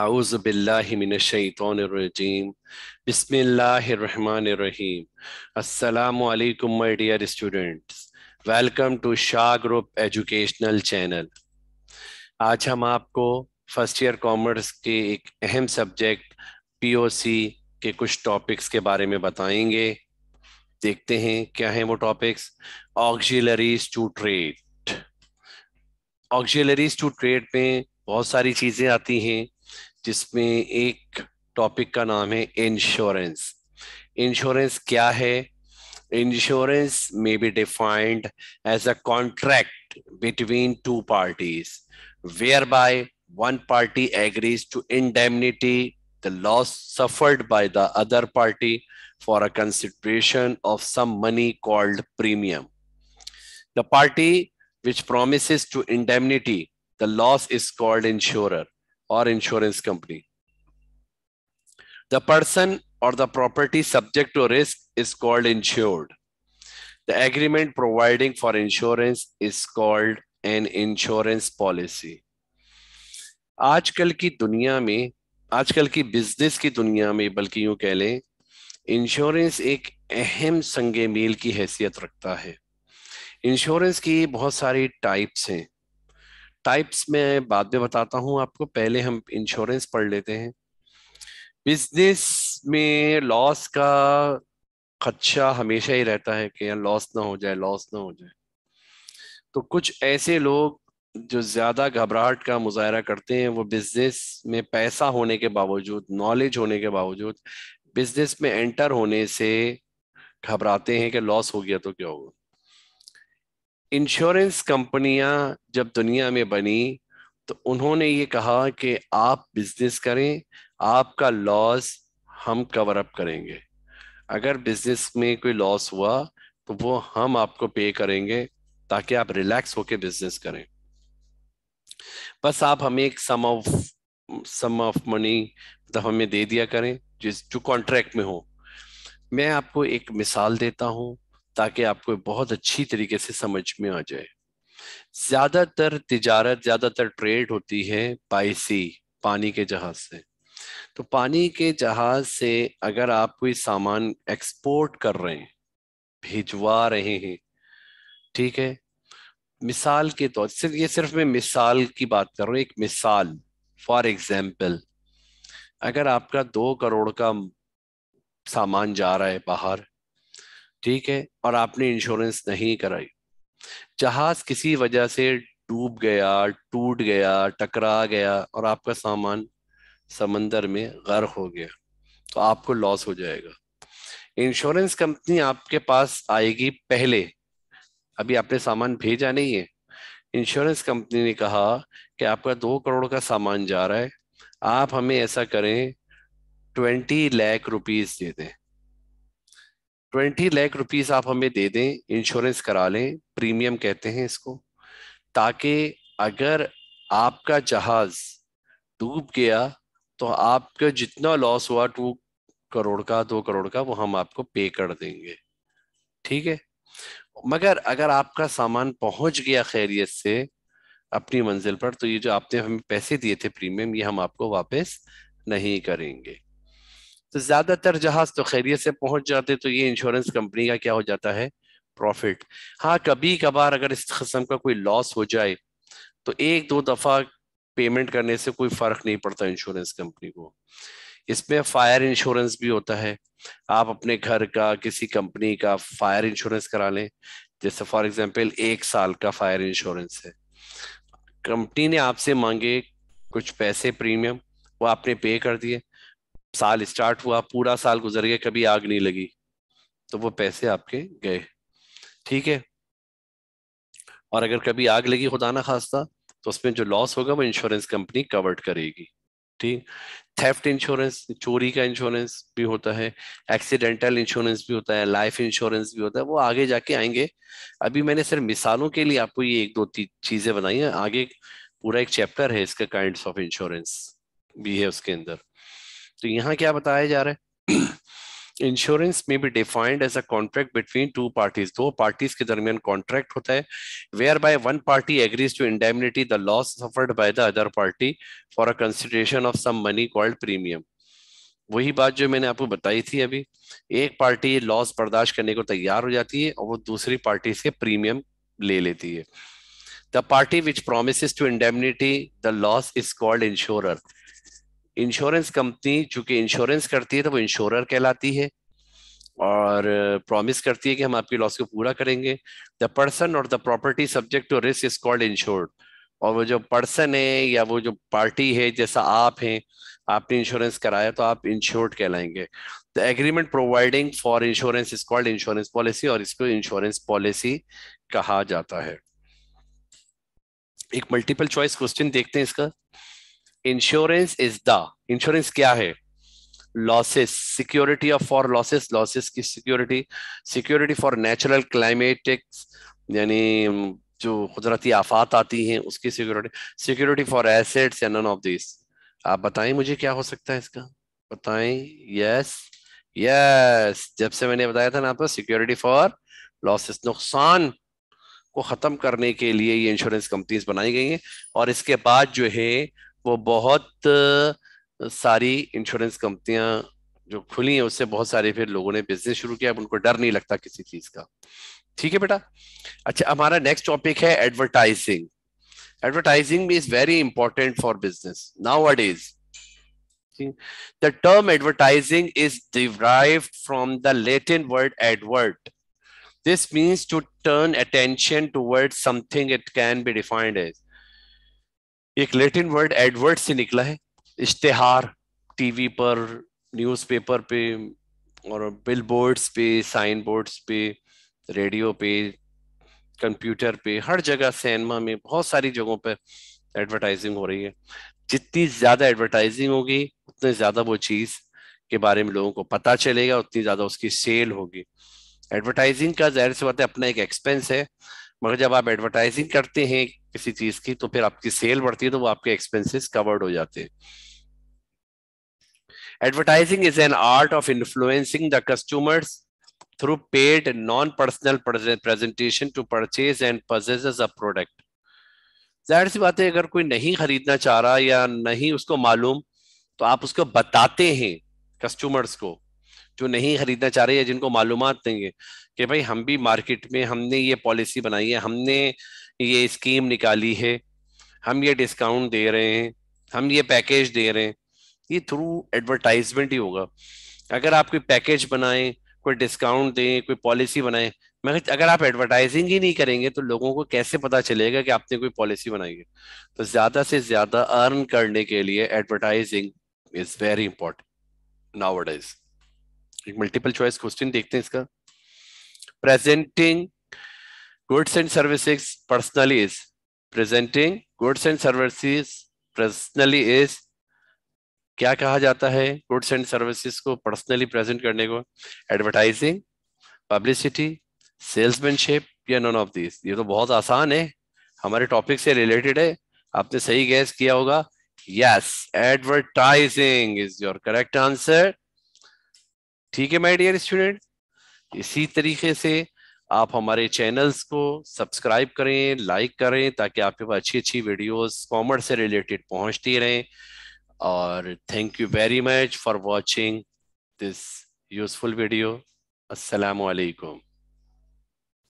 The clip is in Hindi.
आउज़बिल्लिमिनशैतरजीम बसमीम असलकम my dear students welcome to Shah group educational channel आज हम आपको फर्स्ट ईयर कॉमर्स के एक अहम सब्जेक्ट पीओसी के कुछ टॉपिक्स के बारे में बताएंगे देखते हैं क्या है वो topics auxiliaries to trade auxiliaries to trade में बहुत सारी चीज़ें आती हैं जिसमें एक टॉपिक का नाम है इंश्योरेंस इंश्योरेंस क्या है insurance may be defined as a contract between two parties where by one party agrees to indemnity the loss suffered by the other party for a consideration of some money called premium the party which promise to indemnity the loss is called insure or insurance company. The person or the property subject to risk is called insured. The agreement providing for insurance is called an insurance policy. आजकल की दुनिया में आजकल की बिजनेस की दुनिया में बल्कि यूं कह लें इंश्योरेंस एक अहम संगे मील की हैसियत रखता है इंश्योरेंस की बहुत सारी टाइप्स हैं टाइप्स में बाद में बताता हूँ आपको पहले हम इंश्योरेंस पढ़ लेते हैं बिजनेस में लॉस का खदशा हमेशा ही रहता है कि लॉस ना हो जाए लॉस ना हो जाए तो कुछ ऐसे लोग जो ज्यादा घबराहट का मुजाहरा करते हैं वो बिजनेस में पैसा होने के बावजूद नॉलेज होने के बावजूद बिजनेस में एंटर होने से घबराते हैं कि लॉस हो गया तो क्या होगा इंश्योरेंस कंपनियां जब दुनिया में बनी तो उन्होंने ये कहा कि आप बिजनेस करें आपका लॉस हम कवर अप करेंगे अगर बिजनेस में कोई लॉस हुआ तो वो हम आपको पे करेंगे ताकि आप रिलैक्स होके बिजनेस करें बस आप हमें एक sum of sum of money मतलब हमें दे दिया करें जिस जो कॉन्ट्रैक्ट में हो मैं आपको एक मिसाल देता हूं ताकि आपको बहुत अच्छी तरीके से समझ में आ जाए ज्यादातर तिजारत ज्यादातर ट्रेड होती है पाइसी पानी के जहाज से तो पानी के जहाज से अगर आप कोई सामान एक्सपोर्ट कर रहे हैं भिजवा रहे हैं ठीक है मिसाल के तौर तो, सिर्फ ये सिर्फ मैं मिसाल की बात कर रहा हूँ एक मिसाल फॉर एग्जाम्पल अगर आपका दो करोड़ का सामान जा रहा है बाहर ठीक है और आपने इंश्योरेंस नहीं कराई जहाज किसी वजह से डूब गया टूट गया टकरा गया और आपका सामान समंदर में गर्क हो गया तो आपको लॉस हो जाएगा इंश्योरेंस कंपनी आपके पास आएगी पहले अभी आपने सामान भेजा नहीं है इंश्योरेंस कंपनी ने कहा कि आपका दो करोड़ का सामान जा रहा है आप हमें ऐसा करें ट्वेंटी लाख रुपीस दे दें ट्वेंटी लाख रुपीस आप हमें दे दें इंश्योरेंस करा लें प्रीमियम कहते हैं इसको ताकि अगर आपका जहाज डूब गया तो आपका जितना लॉस हुआ टू करोड़ का दो करोड़ का वो हम आपको पे कर देंगे ठीक है मगर अगर आपका सामान पहुंच गया खैरियत से अपनी मंजिल पर तो ये जो आपने हमें पैसे दिए थे प्रीमियम ये हम आपको वापस नहीं करेंगे तो ज़्यादातर जहाज़ तो खैरियत से पहुंच जाते तो ये इंश्योरेंस कंपनी का क्या हो जाता है प्रॉफिट हाँ कभी कभार अगर इस कस्म का कोई लॉस हो जाए तो एक दो दफ़ा पेमेंट करने से कोई फ़र्क नहीं पड़ता इंश्योरेंस कंपनी को इसमें फायर इंश्योरेंस भी होता है आप अपने घर का किसी कंपनी का फायर इंश्योरेंस करा लें जैसे फॉर एग्जांपल एक साल का फायर इंश्योरेंस है कंपनी ने आपसे मांगे कुछ पैसे प्रीमियम वो आपने पे कर दिए साल स्टार्ट हुआ पूरा साल गुजर गया कभी आग नहीं लगी तो वो पैसे आपके गए ठीक है और अगर कभी आग लगी खुदा ना खास्ता तो उसमें जो लॉस होगा वो इंश्योरेंस कंपनी कवर्ड करेगी ठीक थेफ्ट इंश्योरेंस चोरी का इंश्योरेंस भी होता है एक्सीडेंटल इंश्योरेंस भी होता है लाइफ इंश्योरेंस भी होता है वो आगे जाके आएंगे अभी मैंने सिर्फ मिसालों के लिए आपको ये एक दो तीन चीजें बनाई हैं आगे पूरा एक चैप्टर है इसका काइंड ऑफ इंश्योरेंस भी है उसके अंदर तो यहाँ क्या बताया जा रहा है insurance may be defined as a contract between two parties दो पार्टीज के दरमियान कॉन्ट्रैक्ट होता है where by one party agrees to indemnity the loss suffered by the other party for a consideration of some money called premium वही बात जो मैंने आपको बताई थी अभी एक पार्टी लॉस बर्दाश्त करने को तैयार हो जाती है और वो दूसरी पार्टी से प्रीमियम ले लेती है the party which promise to indemnity the loss is called insure insurance company चूंकि इंश्योरेंस करती है तो वो इंश्योरर कहलाती है और प्रॉमिस करती है कि हम आपकी लॉस को पूरा करेंगे द पर्सन और the property subject to risk is called insured और वो जो पर्सन है या वो जो पार्टी है जैसा आप हैं आपने इंश्योरेंस कराया तो आप इंश्योर्ड कहलाएंगे the agreement providing for insurance is called insurance policy और इसको इंश्योरेंस पॉलिसी कहा जाता है एक मल्टीपल चॉइस क्वेश्चन देखते हैं इसका इंश्योरेंस इज द इंश्योरेंस क्या है losses security of for losses losses की security security for natural climatic यानी जो कुदरती आफात आती हैं उसकी सिक्योरिटी सिक्योरिटी फॉर एसेट्स या नन ऑफ दिस आप बताएं मुझे क्या हो सकता है इसका बताएं यस यस जब से मैंने बताया था ना आपको सिक्योरिटी फॉर लॉसेस नुकसान को खत्म करने के लिए ये इंश्योरेंस कंपनीज बनाई गई हैं और इसके बाद जो है वो बहुत सारी इंश्योरेंस कंपनियां जो खुली हैं उससे बहुत सारे फिर लोगों ने बिजनेस शुरू किया अब उनको डर नहीं लगता किसी चीज का ठीक है बेटा अच्छा हमारा नेक्स्ट टॉपिक है advertising advertising is very important for business now what is the term advertising is derive from the Latin word advert this means to turn attention toward something it can be defined as एक लेटिन वर्ड एडवर्ड से निकला है इश्तेहार टीवी पर न्यूज़पेपर पे और बिलबोर्ड्स पे साइन बोर्ड्स पे रेडियो पे कंप्यूटर पे हर जगह सिनेमा में बहुत सारी जगहों पर एडवर्टाइजिंग हो रही है जितनी ज्यादा एडवर्टाइजिंग होगी उतने ज्यादा वो चीज के बारे में लोगों को पता चलेगा उतनी ज्यादा उसकी सेल होगी एडवर्टाइजिंग का जाहिर सी बात है अपना एक एक्सपेंस है मगर जब आप एडवर्टाइजिंग करते हैं किसी चीज की तो फिर आपकी सेल बढ़ती है तो वो आपके एक्सपेंसेस कवर्ड हो जाते हैं advertising is an art of influencing the customers through paid non personal presentation to purchase and purchase a product जाहिर सी बात है अगर कोई नहीं खरीदना चाह रहा या नहीं उसको मालूम तो आप उसको बताते हैं कस्टमर्स को जो नहीं खरीदना चाह रहे या जिनको मालूम देंगे कि भाई हम भी मार्केट में हमने ये पॉलिसी बनाई है हमने ये स्कीम निकाली है हम ये डिस्काउंट दे रहे हैं हम ये पैकेज दे रहे हैं ये थ्रू एडवर्टाइजमेंट ही होगा अगर आप कोई पैकेज बनाएं कोई डिस्काउंट दें कोई पॉलिसी बनाए मैं अगर आप एडवर्टाइजिंग ही नहीं करेंगे तो लोगों को कैसे पता चलेगा कि आपने कोई पॉलिसी बनाई है तो ज्यादा से ज्यादा अर्न करने के लिए advertising is very important now एक मल्टीपल चॉइस क्वेश्चन देखते हैं इसका presenting goods and services personally is presenting goods and services personally is क्या कहा जाता है गुड्स एंड सर्विसेज को पर्सनली प्रेजेंट करने को एडवर्टाइजिंग पब्लिसिटी सेल्समैनशिप या नॉन ऑफ दिस ये तो बहुत आसान है हमारे टॉपिक से रिलेटेड है आपने सही गैस किया होगा yes advertising is your correct answer ठीक है माय डियर स्टूडेंट इसी तरीके से आप हमारे चैनल्स को सब्सक्राइब करें लाइक करें ताकि आपके पास अच्छी अच्छी वीडियोस कॉमर्स से रिलेटेड पहुंचती रहें और thank you very much for watching this useful video अस्सलाम वालेकुम